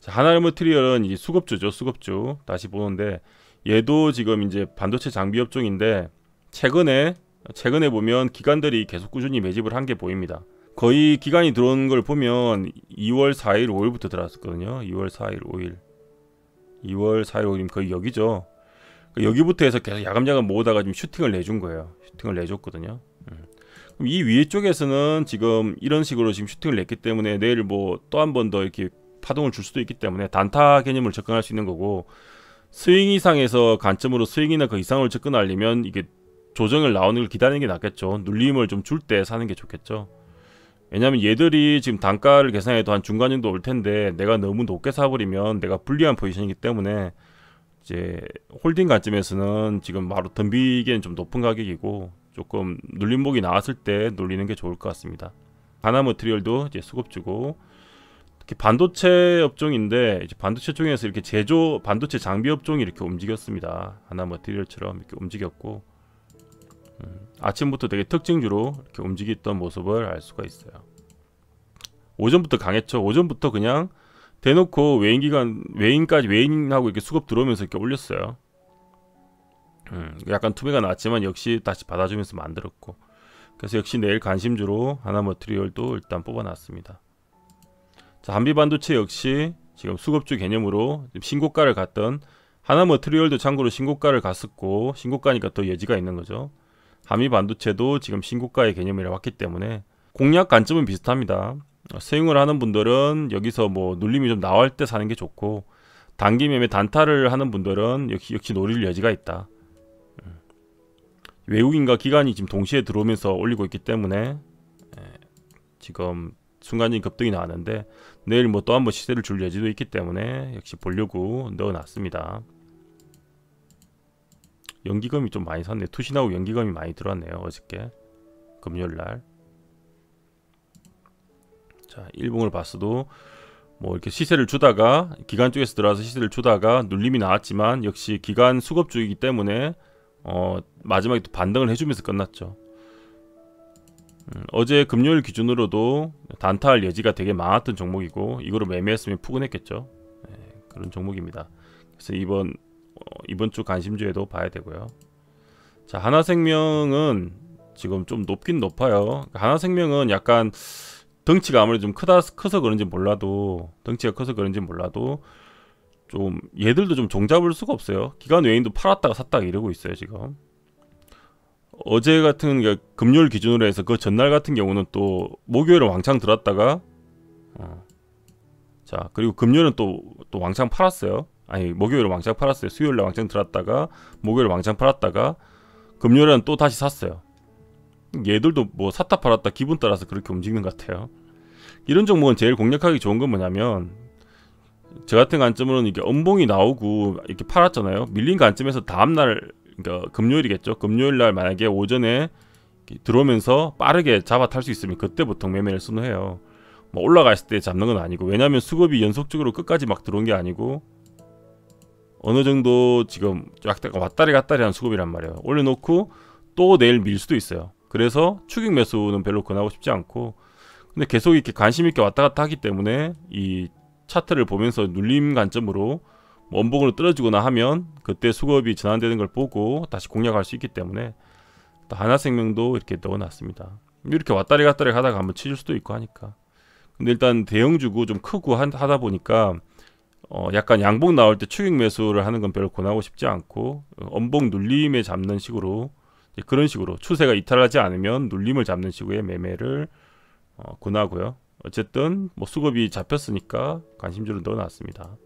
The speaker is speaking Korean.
자, 하나의 머트리얼은 이제 수급주죠. 수급주. 다시 보는데 얘도 지금 이제 반도체 장비 업종인데 최근에 최근에 보면 기관들이 계속 꾸준히 매집을 한 게 보입니다. 거의 기간이 들어온 걸 보면 2월 4일 5일부터 들어왔었거든요. 2월 4일 5일 2월 4일 5일 거의 여기죠. 그 여기부터 해서 계속 야금야금 모으다가 지 슈팅을 내준 거예요. 슈팅을 내줬거든요. 음. 이 위에 쪽에서는 지금 이런 식으로 지금 슈팅을 냈기 때문에 내일 뭐 또 한 번 더 이렇게 파동을 줄 수도 있기 때문에 단타 개념을 접근할 수 있는 거고 스윙 이상에서 관점으로 스윙이나 그 이상을 접근하려면 이게 조정을 나오는 걸 기다리는 게 낫겠죠 눌림을 좀 줄 때 사는 게 좋겠죠 왜냐면 얘들이 지금 단가를 계산해도 한 중간 정도 올 텐데 내가 너무 높게 사버리면 내가 불리한 포지션이기 때문에 이제 홀딩 관점에서는 지금 바로 덤비기엔 좀 높은 가격이고 조금 눌림목이 나왔을 때눌리는게 좋을 것 같습니다 가나 머트리얼도 이제 수급 주고 반도체 업종인데 이제 반도체 쪽에서 이렇게 제조 반도체 장비 업종이 이렇게 움직였습니다. 하나 머티리얼처럼 이렇게 움직였고 음, 아침부터 되게 특징주로 이렇게 움직였던 모습을 알 수가 있어요. 오전부터 강했죠. 오전부터 그냥 대놓고 외인 기간 외인까지 외인하고 이렇게 수급 들어오면서 이렇게 올렸어요. 음, 약간 투매가 났지만 역시 다시 받아주면서 만들었고 그래서 역시 내일 관심주로 하나머트리얼도 일단 뽑아놨습니다. 자, 한비반도체 역시 지금 수급주 개념으로 신고가를 갔던 하나머트리얼도 참고로 신고가를 갔었고 신고가니까 또 여지가 있는 거죠. 한미반도체도 지금 신고가의 개념이라 고했기 때문에 공략 관점은 비슷합니다. 수행을 하는 분들은 여기서 뭐 눌림이 좀 나올 때 사는 게 좋고 단기 매매 단타를 하는 분들은 역시 역시 노릴 여지가 있다. 음. 외국인과 기관이 지금 동시에 들어오면서 올리고 있기 때문에 예, 지금 순간적인 급등이 나왔는데 내일 뭐 또 한 번 시세를 줄 여지도 있기 때문에 역시 보려고 넣어놨습니다. 연기금이 좀 많이 샀네. 투신하고 연기금이 많이 들어왔네요. 어저께 금요일날 자 일봉을 봤어도 뭐 이렇게 시세를 주다가 기간 쪽에서 들어와서 시세를 주다가 눌림이 나왔지만 역시 기간 수급주이기 때문에 어 마지막에 또 반등을 해주면서 끝났죠. 음, 어제 금요일 기준으로도 단타할 여지가 되게 많았던 종목이고 이거를 매매했으면 푸근했겠죠 네, 그런 종목입니다 그래서 이번 어, 이번 주 관심주에도 봐야 되고요 자 하나생명은 지금 좀 높긴 높아요 그러니까 하나생명은 약간 덩치가 아무래도 좀 크다 커서 그런지 몰라도 덩치가 커서 그런지 몰라도 좀 얘들도 좀 종잡을 수가 없어요 기간 외인도 팔았다가 샀다가 이러고 있어요 지금 어제 같은 금요일 기준으로 해서 그 전날 같은 경우는 또목요일에 왕창 들었다가 아, 자 그리고 금요일은 또 또 왕창 팔았어요 아니 목요일에 왕창 팔았어요 수요일에 왕창 들었다가 목요일에 왕창 팔았다가 금요일은 또 다시 샀어요 얘들도 뭐 샀다 팔았다 기분 따라서 그렇게 움직이는 것 같아요 이런 종목은 제일 공략하기 좋은 건 뭐냐면 저 같은 관점으로는 이게 음봉이 나오고 이렇게 팔았잖아요 밀린 관점에서 다음날 그러니까 금요일이겠죠. 금요일 날 만약에 오전에 들어오면서 빠르게 잡아 탈 수 있으면 그때 보통 매매를 선호해요. 뭐 올라갔을 때 잡는 건 아니고 왜냐하면 수급이 연속적으로 끝까지 막 들어온 게 아니고 어느 정도 지금 약간 왔다리 갔다리 한 수급이란 말이에요. 올려놓고 또 내일 밀 수도 있어요. 그래서 추격 매수는 별로 권하고 싶지 않고 근데 계속 이렇게 관심 있게 왔다 갔다 하기 때문에 이 차트를 보면서 눌림 관점으로 원복으로 떨어지거나 하면 그때 수급이 전환되는 걸 보고 다시 공략할 수 있기 때문에 또 하나생명도 이렇게 넣어놨습니다. 이렇게 왔다리 갔다리 하다가 한번 치질 수도 있고 하니까 근데 일단 대형주고 좀 크고 한, 하다 보니까 어, 약간 양봉 나올 때 추격 매수를 하는 건 별로 권하고 싶지 않고 엄봉 어, 눌림에 잡는 식으로 그런 식으로 추세가 이탈하지 않으면 눌림을 잡는 식의 으 매매를 어, 권하고요. 어쨌든 뭐 수급이 잡혔으니까 관심주를 넣어놨습니다.